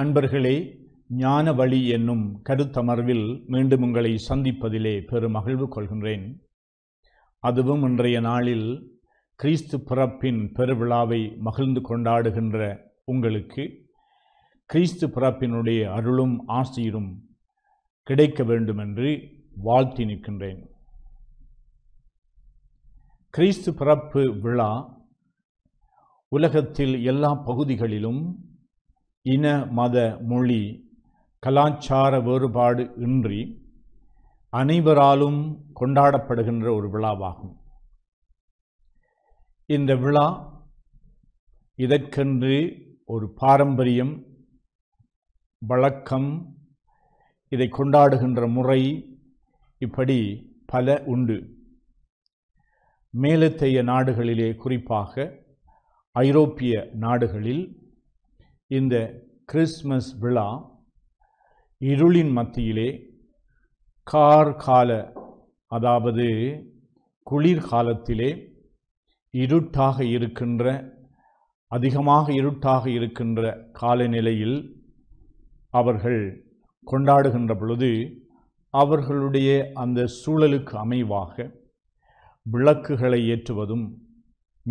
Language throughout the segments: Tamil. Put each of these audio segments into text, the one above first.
அன்பர்களே ஞான வழி என்னும் கருத்தமர்வில் மீண்டும் உங்களை சந்திப்பதிலே பெருமகிழ்வு கொள்கின்றேன் அதுவும் இன்றைய நாளில் கிறிஸ்து பிறப்பின் பெருவிழாவை மகிழ்ந்து கொண்டாடுகின்ற உங்களுக்கு கிறிஸ்து பிறப்பினுடைய அருளும் ஆசியரும் கிடைக்க வேண்டும் என்று வாழ்த்தி நிற்கின்றேன் கிறிஸ்து பிறப்பு விழா உலகத்தில் எல்லா பகுதிகளிலும் இன மத மொழி கலாச்சார வேறுபாடு இன்றி அனைவராலும் கொண்டாடப்படுகின்ற ஒரு விழாவாகும் இந்த விழா இதற்கென்று ஒரு பாரம்பரியம் வழக்கம் இதை கொண்டாடுகின்ற முறை இப்படி பல உண்டு மேலத்தைய நாடுகளிலே குறிப்பாக ஐரோப்பிய நாடுகளில் இந்த கிறிஸ்மஸ் விழா இருளின் மத்தியிலே கார் கால அதாவது குளிர்காலத்திலே இருட்டாக இருக்கின்ற அதிகமாக இருட்டாக இருக்கின்ற காலநிலையில் அவர்கள் கொண்டாடுகின்ற பொழுது அவர்களுடைய அந்த சூழலுக்கு அமைவாக விளக்குகளை ஏற்றுவதும்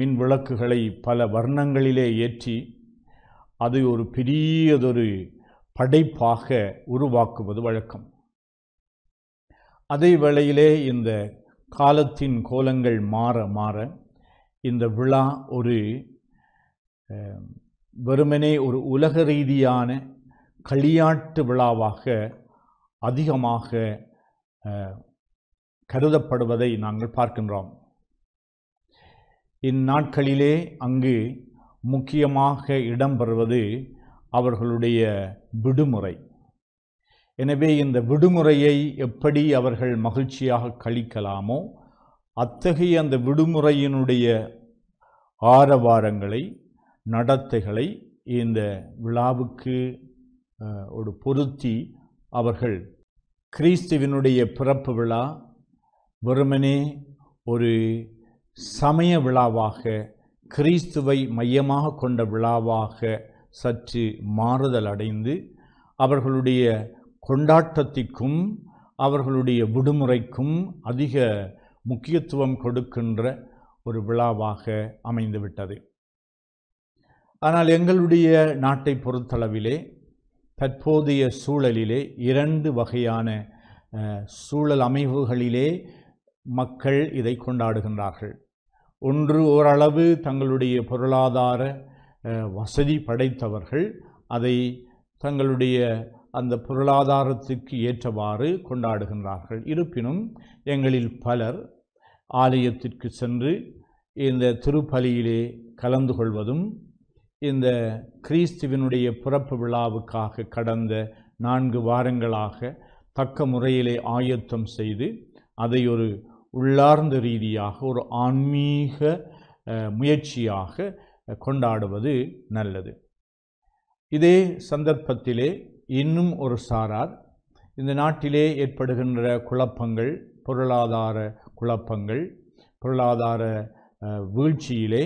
மின் விளக்குகளை பல வர்ணங்களிலே ஏற்றி அதை ஒரு பெரியதொரு படைப்பாக உருவாக்குவது வழக்கம் அதே வேளையிலே இந்த காலத்தின் கோலங்கள் மாற மாற இந்த விழா ஒரு வெறுமனே ஒரு உலக ரீதியான களியாட்டு விழாவாக அதிகமாக கருதப்படுவதை நாங்கள் பார்க்கின்றோம் இந்நாட்களிலே அங்கு முக்கியமாக இடம்பெறுவது அவர்களுடைய விடுமுறை எனவே இந்த விடுமுறையை எப்படி அவர்கள் மகிழ்ச்சியாக கழிக்கலாமோ அத்தகைய அந்த விடுமுறையினுடைய ஆரவாரங்களை நடத்தைகளை இந்த விழாவுக்கு ஒரு பொருத்தி அவர்கள் கிறிஸ்துவினுடைய பிறப்பு விழா வெறுமனே ஒரு சமய விழாவாக கிறிஸ்துவை மையமாக கொண்ட விழாவாக சற்று மாறுதல் அடைந்து அவர்களுடைய கொண்டாட்டத்திற்கும் அவர்களுடைய விடுமுறைக்கும் அதிக முக்கியத்துவம் கொடுக்கின்ற ஒரு விழாவாக அமைந்துவிட்டது ஆனால் எங்களுடைய நாட்டை பொறுத்தளவிலே தற்போதைய சூழலிலே இரண்டு வகையான சூழல் அமைவுகளிலே மக்கள் இதை கொண்டாடுகின்றார்கள் ஒன்று ஓரளவு தங்களுடைய பொருளாதார வசதி படைத்தவர்கள் அதை தங்களுடைய அந்த பொருளாதாரத்திற்கு ஏற்றவாறு கொண்டாடுகின்றார்கள் இருப்பினும் எங்களில் பலர் ஆலயத்திற்கு சென்று இந்த திருப்பலியிலே கலந்து கொள்வதும் இந்த கிறிஸ்துவனுடைய பிறப்பு விழாவுக்காக கடந்த நான்கு வாரங்களாக தக்க முறையிலே ஆயத்தம் செய்து அதை ஒரு உள்ளார்ந்த ரீதியாக ஒரு ஆன்மீக முயற்சியாக கொண்டாடுவது நல்லது இதே சந்தர்ப்பத்திலே இன்னும் ஒரு சாரார் இந்த நாட்டிலே ஏற்படுகின்ற குழப்பங்கள் பொருளாதார குழப்பங்கள் பொருளாதார வீழ்ச்சியிலே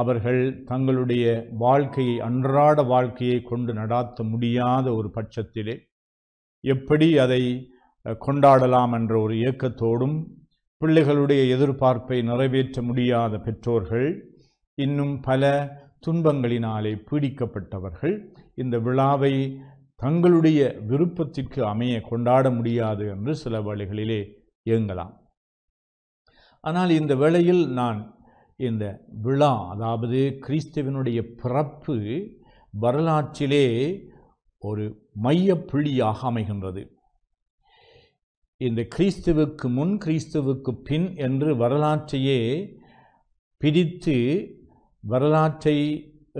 அவர்கள் தங்களுடைய வாழ்க்கையை அன்றாட வாழ்க்கையை கொண்டு நடாத்த முடியாத ஒரு பட்சத்திலே எப்படி அதை கொண்டாடலாம் என்ற ஒரு இயக்கத்தோடும் பிள்ளைகளுடைய எதிர்பார்ப்பை நிறைவேற்ற முடியாத பெற்றோர்கள் இன்னும் பல துன்பங்களினாலே பீடிக்கப்பட்டவர்கள் இந்த விழாவை தங்களுடைய விருப்பத்திற்கு அமைய கொண்டாட முடியாது என்று சில வேளைகளிலே இயங்கலாம் ஆனால் இந்த வேளையில் நான் இந்த விழா அதாவது கிறிஸ்தவனுடைய பிறப்பு வரலாற்றிலே ஒரு மைய புள்ளியாக அமைகின்றது இந்த கிறிஸ்துவுக்கு முன் கிறிஸ்துவுக்கு பின் என்று வரலாற்றையே பிரித்து வரலாற்றை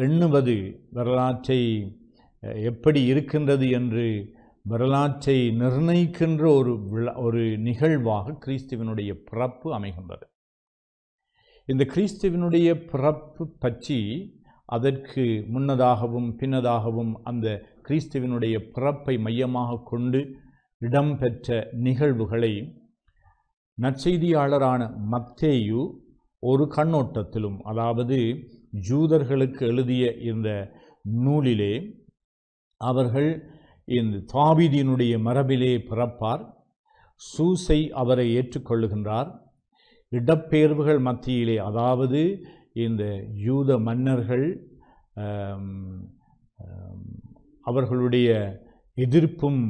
எண்ணுவது வரலாற்றை எப்படி இருக்கின்றது என்று வரலாற்றை நிர்ணயிக்கின்ற ஒரு ஒரு நிகழ்வாக கிறிஸ்துவனுடைய பிறப்பு அமைகின்றது இந்த கிறிஸ்துவனுடைய பிறப்பு பற்றி அதற்கு முன்னதாகவும் பின்னதாகவும் அந்த கிறிஸ்துவனுடைய பிறப்பை மையமாக கொண்டு இடம்பெற்ற நிகழ்வுகளை நற்செய்தியாளரான மத்தேயு ஒரு கண்ணோட்டத்திலும் அதாவது ஜூதர்களுக்கு எழுதிய இந்த நூலிலே அவர்கள் இந்த தாவிதியினுடைய மரபிலே பிறப்பார் சூசை அவரை ஏற்றுக்கொள்ளுகின்றார் இடப்பெயர்வுகள் மத்தியிலே அதாவது இந்த யூத மன்னர்கள் அவர்களுடைய எதிர்ப்பும்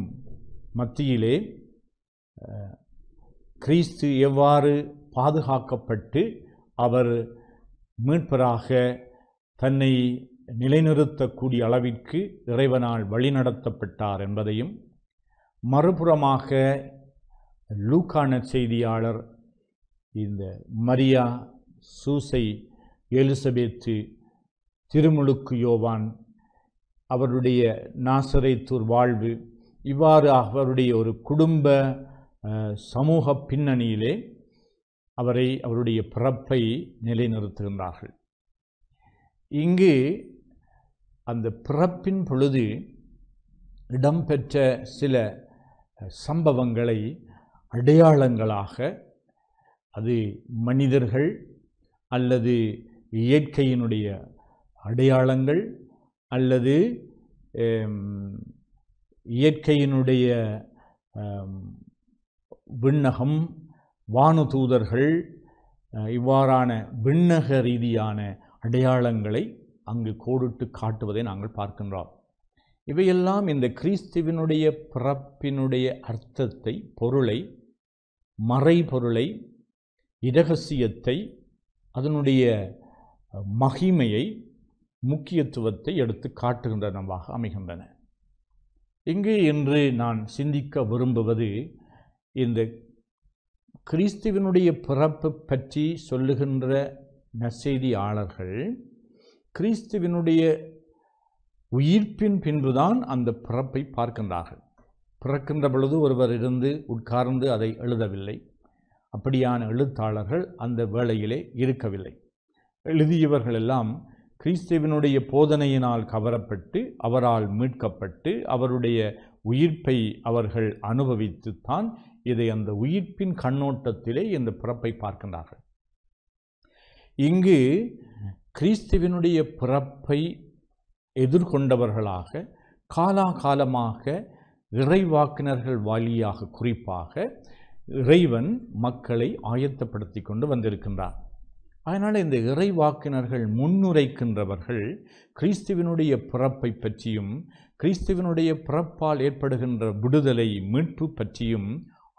மத்தியிலே கிறிஸ்து எவ்வாறு பாதுகாக்கப்பட்டு அவர் மீட்பராக தன்னை நிலைநிறுத்தக்கூடிய அளவிற்கு இறைவனால் வழிநடத்தப்பட்டார் என்பதையும் மறுபுறமாக லூக்கான செய்தியாளர் இந்த மரியா சூசை எலிசபெத்து திருமுழுக்கு யோவான் அவருடைய நாசரைத்தூர் வாழ்வு இவ்வாறு அவருடைய ஒரு குடும்ப சமூக பின்னணியிலே அவரை அவருடைய பிறப்பை நிலைநிறுத்துகின்றார்கள் இங்கு அந்த பிறப்பின் பொழுது இடம்பெற்ற சில சம்பவங்களை அடையாளங்களாக அது மனிதர்கள் அல்லது இயற்கையினுடைய அடையாளங்கள் அல்லது இயற்கையினுடைய விண்ணகம் வானுதூதர்கள் இவ்வாறான விண்ணக ரீதியான அடையாளங்களை அங்கு கோடிட்டு காட்டுவதை நாங்கள் பார்க்கின்றோம் இவையெல்லாம் இந்த கிறிஸ்துவினுடைய பிறப்பினுடைய அர்த்தத்தை பொருளை மறைபொருளை இரகசியத்தை அதனுடைய மகிமையை முக்கியத்துவத்தை எடுத்து காட்டுகின்றனவாக அமைகின்றன இங்கு இன்று நான் சிந்திக்க விரும்புவது இந்த கிறிஸ்துவனுடைய பிறப்பு பற்றி சொல்லுகின்ற நற்செய்தியாளர்கள் கிறிஸ்துவனுடைய உயிர்ப்பின் பின்புதான் அந்த பிறப்பை பார்க்கின்றார்கள் பிறக்கின்ற பொழுது ஒருவர் இருந்து உட்கார்ந்து அதை எழுதவில்லை அப்படியான எழுத்தாளர்கள் அந்த வேளையிலே இருக்கவில்லை எழுதியவர்களெல்லாம் கிறிஸ்துவனுடைய போதனையினால் கவரப்பட்டு அவரால் மீட்கப்பட்டு அவருடைய உயிர்ப்பை அவர்கள் அனுபவித்து தான் இதை அந்த உயிர்ப்பின் கண்ணோட்டத்திலே இந்த பிறப்பை பார்க்கின்றார்கள் இங்கு கிறிஸ்துவனுடைய பிறப்பை எதிர்கொண்டவர்களாக காலாகாலமாக இறைவாக்கினர்கள் வாலியாக குறிப்பாக இறைவன் மக்களை ஆயத்தப்படுத்தி கொண்டு வந்திருக்கின்றார் அதனால் இந்த இறைவாக்கினர்கள் முன்னுரைக்கின்றவர்கள் கிறிஸ்துவனுடைய பிறப்பை பற்றியும் கிறிஸ்துவனுடைய பிறப்பால் ஏற்படுகின்ற விடுதலை மீட்பு பற்றியும்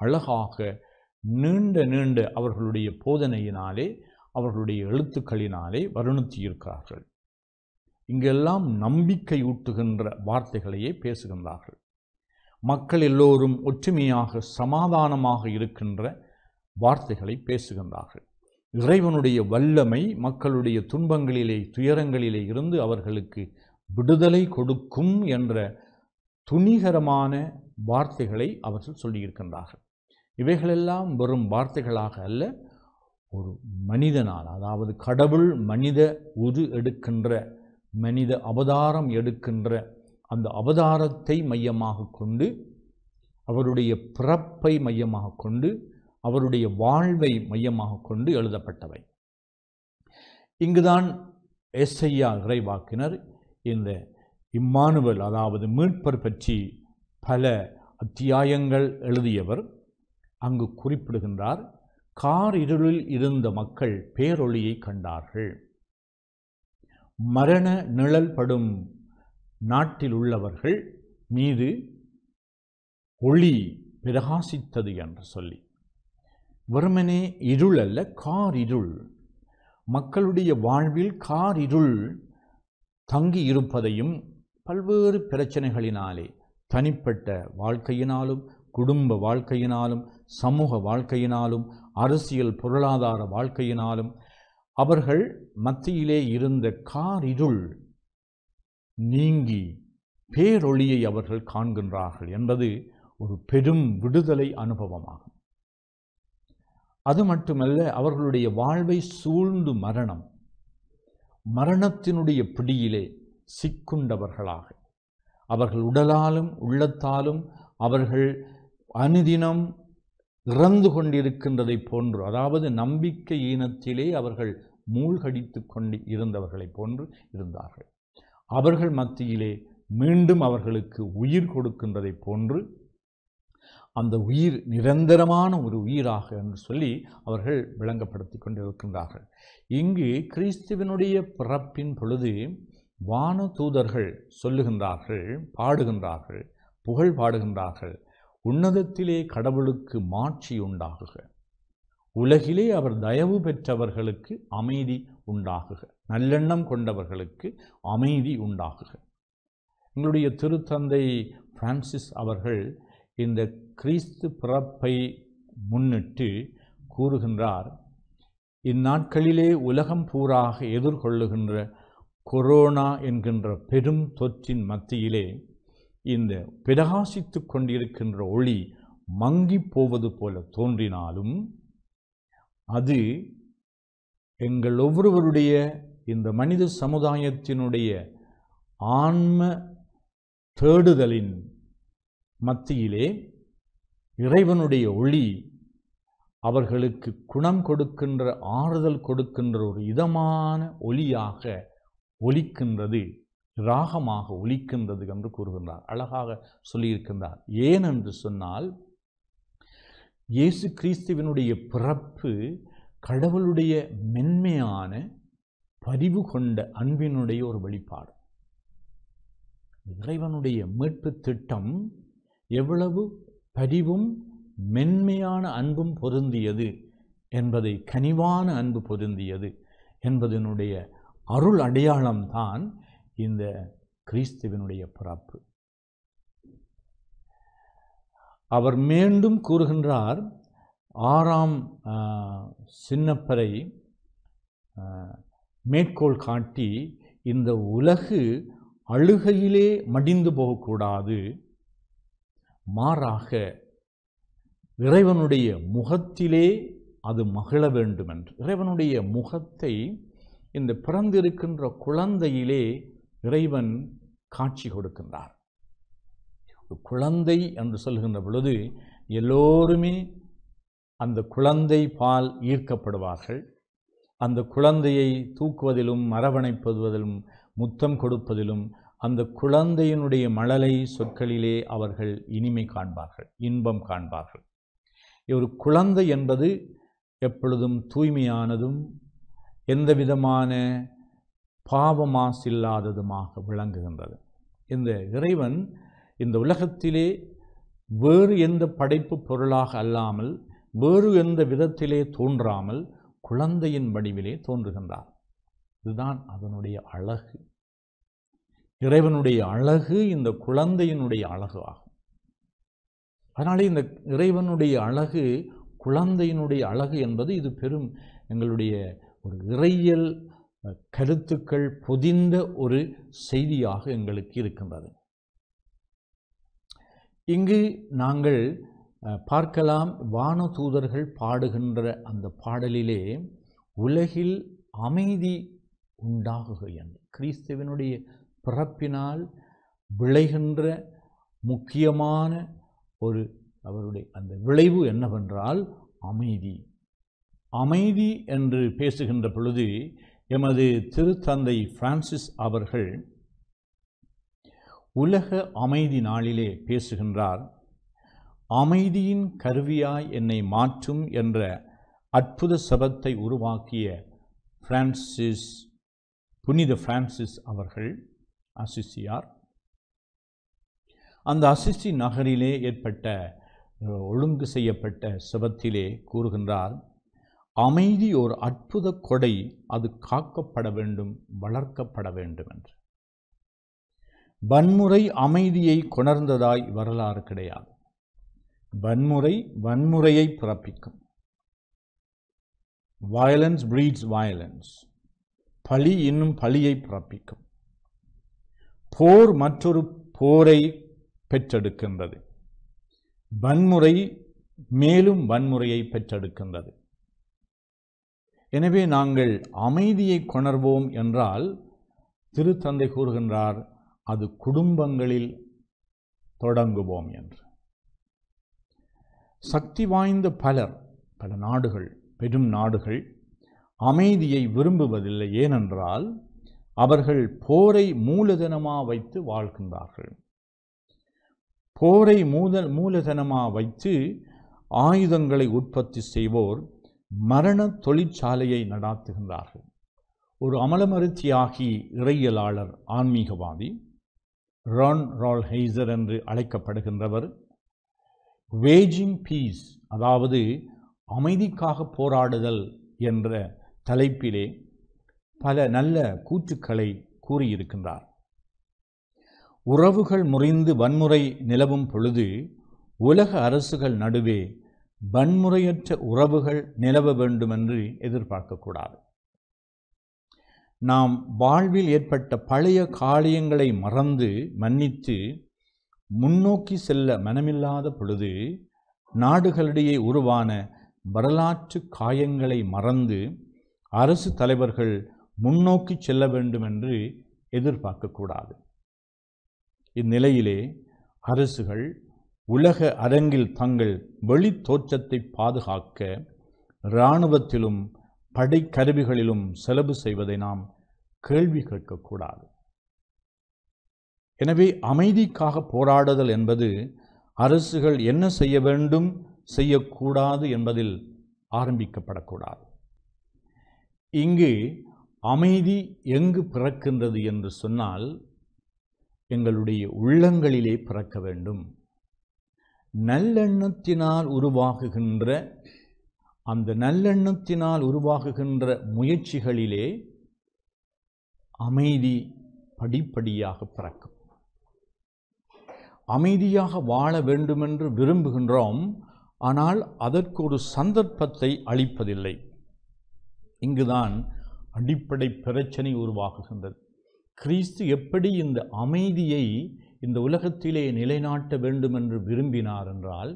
அழகாக நீண்ட நீண்ட அவர்களுடைய போதனையினாலே அவர்களுடைய எழுத்துக்களினாலே வருணித்திருக்கிறார்கள் இங்கெல்லாம் நம்பிக்கை ஊட்டுகின்ற வார்த்தைகளையே பேசுகின்றார்கள் மக்கள் எல்லோரும் ஒற்றுமையாக சமாதானமாக இருக்கின்ற வார்த்தைகளை பேசுகின்றார்கள் இறைவனுடைய வல்லமை மக்களுடைய துன்பங்களிலே துயரங்களிலே இருந்து அவர்களுக்கு விடுதலை கொடுக்கும் என்ற துணிகரமான வார்த்தைகளை அவர்கள் சொல்லியிருக்கின்றார்கள் இவைகளெல்லாம் வெறும் வார்த்தைகளாக அல்ல ஒரு மனிதனால் அதாவது கடவுள் மனித உரு எடுக்கின்ற மனித அவதாரம் எடுக்கின்ற அந்த அவதாரத்தை மையமாக கொண்டு அவருடைய பிறப்பை மையமாக கொண்டு அவருடைய வாழ்வை மையமாக கொண்டு எழுதப்பட்டவை இங்குதான் எஸ்ஐயா இறைவாக்கினர் இந்த இம்மானுவல் அதாவது மீட்பர் பற்றி பல அத்தியாயங்கள் எழுதியவர் அங்கு குறிப்பிடுகின்றார் கார் இருளில் இருந்த மக்கள் பேரொளியை கண்டார்கள் மரண நிழல் படும் நாட்டில் உள்ளவர்கள் மீது ஒளி பிரகாசித்தது என்று சொல்லி வெறுமனே இருள் அல்ல கார் இருள் மக்களுடைய வாழ்வில் கார் இருள் தங்கி இருப்பதையும் பல்வேறு பிரச்சனைகளினாலே தனிப்பட்ட வாழ்க்கையினாலும் குடும்ப வாழ்க்கையினாலும் சமூக வாழ்க்கையினாலும் அரசியல் பொருளாதார வாழ்க்கையினாலும் அவர்கள் மத்தியிலே இருந்த கார் இருள் நீங்கி பேரொளியை அவர்கள் காண்கின்றார்கள் என்பது ஒரு பெரும் விடுதலை அனுபவமாகும் அது மட்டுமல்ல அவர்களுடைய வாழ்வை சூழ்ந்து மரணம் மரணத்தினுடைய பிடியிலே சிக்குண்டவர்களாக அவர்கள் உடலாலும் உள்ளத்தாலும் அவர்கள் அனுதினம் இறந்து கொண்டிருக்கின்றதை போன்று அதாவது நம்பிக்கை ஈனத்திலே அவர்கள் மூழ்கடித்து கொண்டு இருந்தவர்களைப் போன்று இருந்தார்கள் அவர்கள் மத்தியிலே மீண்டும் அவர்களுக்கு உயிர் கொடுக்கின்றதைப் போன்று அந்த உயிர் நிரந்தரமான ஒரு உயிராக என்று சொல்லி அவர்கள் விளங்கப்படுத்தி கொண்டிருக்கின்றார்கள் இங்கு கிறிஸ்துவனுடைய பிறப்பின் பொழுது வான தூதர்கள் சொல்லுகின்றார்கள் பாடுகின்றார்கள் புகழ் பாடுகின்றார்கள் உன்னதத்திலே கடவுளுக்கு மாட்சி உண்டாகுக உலகிலே அவர் தயவு பெற்றவர்களுக்கு அமைதி உண்டாகுக நல்லெண்ணம் கொண்டவர்களுக்கு அமைதி உண்டாகுக எங்களுடைய திருத்தந்தை பிரான்சிஸ் அவர்கள் இந்த கிறிஸ்து பிறப்பை முன்னிட்டு கூறுகின்றார் இந்நாட்களிலே உலகம் பூராக எதிர்கொள்ளுகின்ற கொரோனா என்கின்ற பெரும் தொற்றின் மத்தியிலே இந்த பிரகாசித்து கொண்டிருக்கின்ற ஒளி மங்கி போவது போல தோன்றினாலும் அது எங்கள் ஒவ்வொருவருடைய இந்த மனித சமுதாயத்தினுடைய ஆன்ம தேடுதலின் மத்தியிலே இறைவனுடைய ஒளி அவர்களுக்கு குணம் கொடுக்கின்ற ஆறுதல் கொடுக்கின்ற ஒரு இதமான ஒலியாக ஒலிக்கின்றது ராகமாக ஒலிக்கின்றது என்று கூறுகின்றார் அழகாக சொல்லியிருக்கின்றார் ஏன் என்று சொன்னால் இயேசு கிறிஸ்துவனுடைய பிறப்பு கடவுளுடைய மென்மையான பதிவு கொண்ட அன்பினுடைய ஒரு வெளிப்பாடு இறைவனுடைய மீட்பு திட்டம் எவ்வளவு பரிவும் மென்மையான அன்பும் பொருந்தியது என்பதை கனிவான அன்பு பொருந்தியது என்பதனுடைய அருள் அடையாளம்தான் இந்த கிறிஸ்துவனுடைய பிறப்பு அவர் மீண்டும் கூறுகின்றார் ஆறாம் சின்னப்பரை மேற்கோள் காட்டி இந்த உலகு அழுகையிலே மடிந்து போகக்கூடாது மாறாக இறைவனுடைய முகத்திலே அது மகிழ வேண்டும் என்று இறைவனுடைய முகத்தை இந்த பிறந்திருக்கின்ற குழந்தையிலே இறைவன் காட்சி கொடுக்கின்றார் குழந்தை என்று சொல்கின்ற பொழுது எல்லோருமே அந்த குழந்தை பால் ஈர்க்கப்படுவார்கள் அந்த குழந்தையை தூக்குவதிலும் அரவணைப்பதுவதிலும் முத்தம் கொடுப்பதிலும் அந்த குழந்தையினுடைய மழலை சொற்களிலே அவர்கள் இனிமை காண்பார்கள் இன்பம் காண்பார்கள் ஒரு குழந்தை என்பது எப்பொழுதும் தூய்மையானதும் எந்த விதமான பாவமாசில்லாததுமாக விளங்குகின்றது இந்த இறைவன் இந்த உலகத்திலே வேறு எந்த படைப்பு பொருளாக அல்லாமல் வேறு எந்த விதத்திலே தோன்றாமல் குழந்தையின் வடிவிலே தோன்றுகின்றார் இதுதான் அதனுடைய அழகு இறைவனுடைய அழகு இந்த குழந்தையினுடைய அழகு ஆகும் அதனாலே இந்த இறைவனுடைய அழகு குழந்தையினுடைய அழகு என்பது இது பெரும் எங்களுடைய ஒரு இறையியல் கருத்துக்கள் பொதிந்த ஒரு செய்தியாக எங்களுக்கு இருக்கின்றது இங்கு நாங்கள் பார்க்கலாம் வான தூதர்கள் பாடுகின்ற அந்த பாடலிலே உலகில் அமைதி உண்டாகுக கிறிஸ்தவனுடைய கிறிஸ்துவனுடைய பிறப்பினால் விளைகின்ற முக்கியமான ஒரு அவருடைய அந்த விளைவு என்னவென்றால் அமைதி அமைதி என்று பேசுகின்ற பொழுது எமது திருத்தந்தை பிரான்சிஸ் அவர்கள் உலக அமைதி நாளிலே பேசுகின்றார் அமைதியின் கருவியாய் என்னை மாற்றும் என்ற அற்புத சபத்தை உருவாக்கிய பிரான்சிஸ் புனித பிரான்சிஸ் அவர்கள் அசிசியார் அந்த அசிசி நகரிலே ஏற்பட்ட ஒழுங்கு செய்யப்பட்ட சிவத்திலே கூறுகின்றார் அமைதி ஒரு அற்புத கொடை அது காக்கப்பட வேண்டும் வளர்க்கப்பட வேண்டும் என்று வன்முறை அமைதியை கொணர்ந்ததாய் வரலாறு கிடையாது வன்முறை வன்முறையை பிறப்பிக்கும் வயலன்ஸ் பிரீட்ஸ் வயலன்ஸ் பழி இன்னும் பழியை பிறப்பிக்கும் போர் மற்றொரு போரை பெற்றெடுக்கின்றது வன்முறை மேலும் வன்முறையை பெற்றெடுக்கின்றது எனவே நாங்கள் அமைதியை கொணர்வோம் என்றால் திருத்தந்தை கூறுகின்றார் அது குடும்பங்களில் தொடங்குவோம் என்று சக்தி வாய்ந்த பலர் பல நாடுகள் பெரும் நாடுகள் அமைதியை விரும்புவதில்லை ஏனென்றால் அவர்கள் போரை மூலதனமாக வைத்து வாழ்கின்றார்கள் போரை மூல மூலதனமாக வைத்து ஆயுதங்களை உற்பத்தி செய்வோர் மரண தொழிற்சாலையை நடாத்துகின்றார்கள் ஒரு அமலமருத்தியாகி இறையியலாளர் ஆன்மீகவாதி ரான் ரால் ஹெய்சர் என்று அழைக்கப்படுகின்றவர் வேஜிங் பீஸ் அதாவது அமைதிக்காக போராடுதல் என்ற தலைப்பிலே பல நல்ல கூற்றுக்களை கூறியிருக்கின்றார் உறவுகள் முறிந்து வன்முறை நிலவும் பொழுது உலக அரசுகள் நடுவே வன்முறையற்ற உறவுகள் நிலவ வேண்டுமென்று எதிர்பார்க்கக்கூடாது நாம் வாழ்வில் ஏற்பட்ட பழைய காரியங்களை மறந்து மன்னித்து முன்னோக்கி செல்ல மனமில்லாத பொழுது நாடுகளிடையே உருவான வரலாற்று காயங்களை மறந்து அரசு தலைவர்கள் முன்னோக்கி செல்ல வேண்டும் என்று எதிர்பார்க்கக்கூடாது இந்நிலையிலே அரசுகள் உலக அரங்கில் தங்கள் வெளி தோற்றத்தை பாதுகாக்க இராணுவத்திலும் படைக்கருவிகளிலும் செலவு செய்வதை நாம் கேள்வி கேட்கக்கூடாது எனவே அமைதிக்காக போராடுதல் என்பது அரசுகள் என்ன செய்ய வேண்டும் செய்யக்கூடாது என்பதில் ஆரம்பிக்கப்படக்கூடாது இங்கு அமைதி எங்கு பிறக்கின்றது என்று சொன்னால் எங்களுடைய உள்ளங்களிலே பிறக்க வேண்டும் நல்லெண்ணத்தினால் உருவாகுகின்ற அந்த நல்லெண்ணத்தினால் உருவாகுகின்ற முயற்சிகளிலே அமைதி படிப்படியாக பிறக்கும் அமைதியாக வாழ வேண்டுமென்று விரும்புகின்றோம் ஆனால் அதற்கு ஒரு சந்தர்ப்பத்தை அளிப்பதில்லை இங்குதான் அடிப்படை பிரச்சனை உருவாகுகின்றது கிறிஸ்து எப்படி இந்த அமைதியை இந்த உலகத்திலே நிலைநாட்ட வேண்டும் என்று விரும்பினார் என்றால்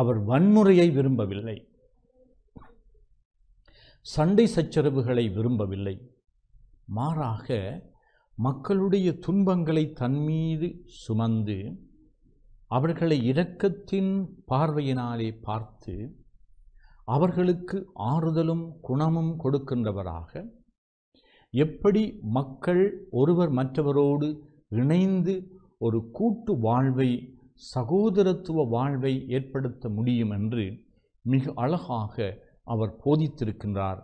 அவர் வன்முறையை விரும்பவில்லை சண்டை சச்சரவுகளை விரும்பவில்லை மாறாக மக்களுடைய துன்பங்களை தன்மீது சுமந்து அவர்களை இரக்கத்தின் பார்வையினாலே பார்த்து அவர்களுக்கு ஆறுதலும் குணமும் கொடுக்கின்றவராக எப்படி மக்கள் ஒருவர் மற்றவரோடு இணைந்து ஒரு கூட்டு வாழ்வை சகோதரத்துவ வாழ்வை ஏற்படுத்த முடியும் என்று மிக அழகாக அவர் போதித்திருக்கின்றார்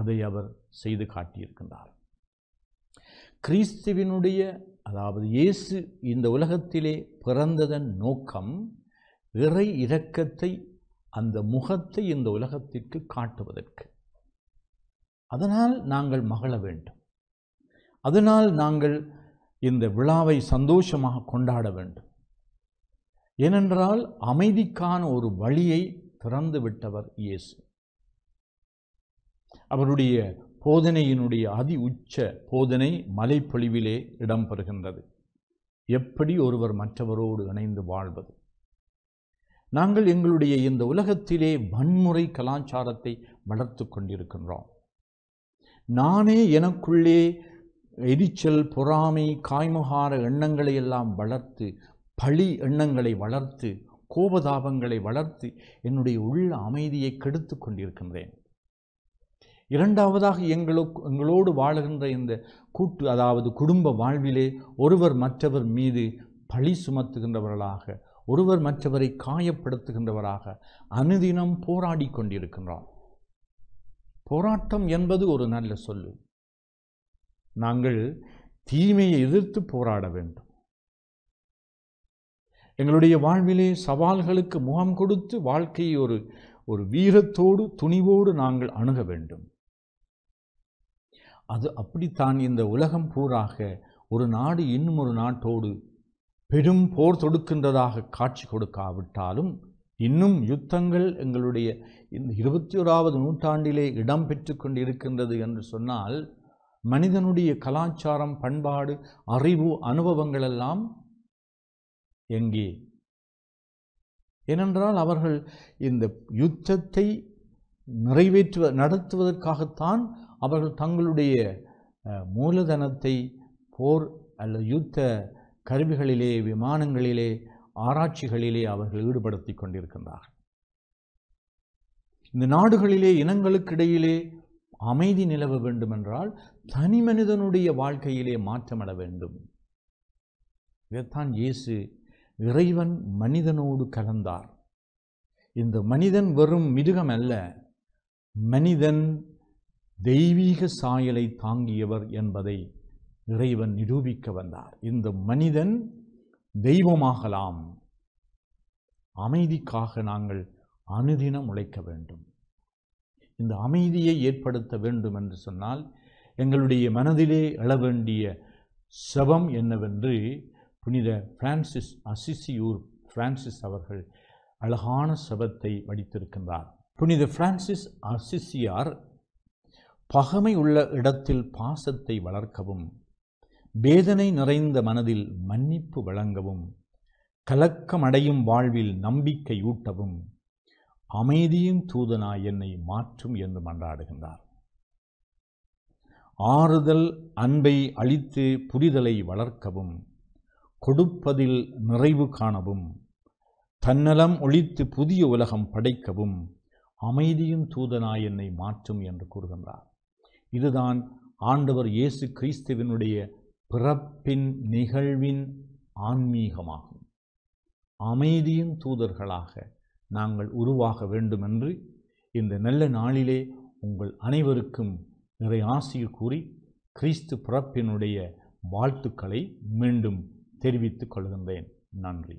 அதை அவர் செய்து காட்டியிருக்கின்றார் கிறிஸ்துவினுடைய அதாவது இயேசு இந்த உலகத்திலே பிறந்ததன் நோக்கம் இறை இரக்கத்தை அந்த முகத்தை இந்த உலகத்திற்கு காட்டுவதற்கு அதனால் நாங்கள் மகள வேண்டும் அதனால் நாங்கள் இந்த விழாவை சந்தோஷமாக கொண்டாட வேண்டும் ஏனென்றால் அமைதிக்கான ஒரு வழியை திறந்து விட்டவர் இயேசு அவருடைய போதனையினுடைய அதி உச்ச போதனை மலைப்பொழிவிலே இடம்பெறுகின்றது எப்படி ஒருவர் மற்றவரோடு இணைந்து வாழ்வது நாங்கள் எங்களுடைய இந்த உலகத்திலே வன்முறை கலாச்சாரத்தை வளர்த்து கொண்டிருக்கின்றோம் நானே எனக்குள்ளே எரிச்சல் பொறாமை காய்முகார எண்ணங்களை எல்லாம் வளர்த்து பழி எண்ணங்களை வளர்த்து கோபதாபங்களை வளர்த்து என்னுடைய உள்ள அமைதியை கெடுத்து கொண்டிருக்கின்றேன் இரண்டாவதாக எங்களுக்கு எங்களோடு வாழ்கின்ற இந்த கூட்டு அதாவது குடும்ப வாழ்விலே ஒருவர் மற்றவர் மீது பழி சுமத்துகின்றவர்களாக ஒருவர் மற்றவரை காயப்படுத்துகின்றவராக அனுதினம் போராடி கொண்டிருக்கின்றோம் போராட்டம் என்பது ஒரு நல்ல சொல்லு நாங்கள் தீமையை எதிர்த்து போராட வேண்டும் எங்களுடைய வாழ்விலே சவால்களுக்கு முகம் கொடுத்து வாழ்க்கையை ஒரு ஒரு வீரத்தோடு துணிவோடு நாங்கள் அணுக வேண்டும் அது அப்படித்தான் இந்த உலகம் பூராக ஒரு நாடு இன்னும் ஒரு நாட்டோடு பெரும் போர் தொடுக்கின்றதாக காட்சி கொடுக்காவிட்டாலும் இன்னும் யுத்தங்கள் எங்களுடைய இந்த இருபத்தி ஓராவது நூற்றாண்டிலே இடம் பெற்று இருக்கின்றது என்று சொன்னால் மனிதனுடைய கலாச்சாரம் பண்பாடு அறிவு அனுபவங்களெல்லாம் எங்கே ஏனென்றால் அவர்கள் இந்த யுத்தத்தை நிறைவேற்றுவ நடத்துவதற்காகத்தான் அவர்கள் தங்களுடைய மூலதனத்தை போர் அல்லது யுத்த கருவிகளிலே விமானங்களிலே ஆராய்ச்சிகளிலே அவர்கள் ஈடுபடுத்தி கொண்டிருக்கின்றார்கள் இந்த நாடுகளிலே இனங்களுக்கிடையிலே அமைதி நிலவ வேண்டுமென்றால் தனி மனிதனுடைய வாழ்க்கையிலே மாற்றமிட வேண்டும் இதைத்தான் இயேசு இறைவன் மனிதனோடு கலந்தார் இந்த மனிதன் வெறும் மிருகம் அல்ல மனிதன் தெய்வீக சாயலை தாங்கியவர் என்பதை இறைவன் நிரூபிக்க வந்தார் இந்த மனிதன் தெய்வமாகலாம் அமைதிக்காக நாங்கள் அனுதினம் உழைக்க வேண்டும் இந்த அமைதியை ஏற்படுத்த வேண்டும் என்று சொன்னால் எங்களுடைய மனதிலே எழ வேண்டிய செபம் என்னவென்று புனித பிரான்சிஸ் அசிசியூர் பிரான்சிஸ் அவர்கள் அழகான செபத்தை வடித்திருக்கின்றார் புனித பிரான்சிஸ் அசிசியார் பகமை உள்ள இடத்தில் பாசத்தை வளர்க்கவும் வேதனை நிறைந்த மனதில் மன்னிப்பு வழங்கவும் கலக்கமடையும் வாழ்வில் நம்பிக்கை ஊட்டவும் அமைதியும் தூதனாய் என்னை மாற்றும் என்று மன்றாடுகின்றார் ஆறுதல் அன்பை அளித்து புரிதலை வளர்க்கவும் கொடுப்பதில் நிறைவு காணவும் தன்னலம் ஒழித்து புதிய உலகம் படைக்கவும் அமைதியும் தூதனாய் என்னை மாற்றும் என்று கூறுகின்றார் இதுதான் ஆண்டவர் இயேசு கிறிஸ்துவனுடைய பிறப்பின் நிகழ்வின் ஆன்மீகமாகும் அமைதியின் தூதர்களாக நாங்கள் உருவாக வேண்டுமென்று இந்த நல்ல நாளிலே உங்கள் அனைவருக்கும் நிறை ஆசியில் கூறி கிறிஸ்து பிறப்பினுடைய வாழ்த்துக்களை மீண்டும் தெரிவித்துக் கொள்கின்றேன் நன்றி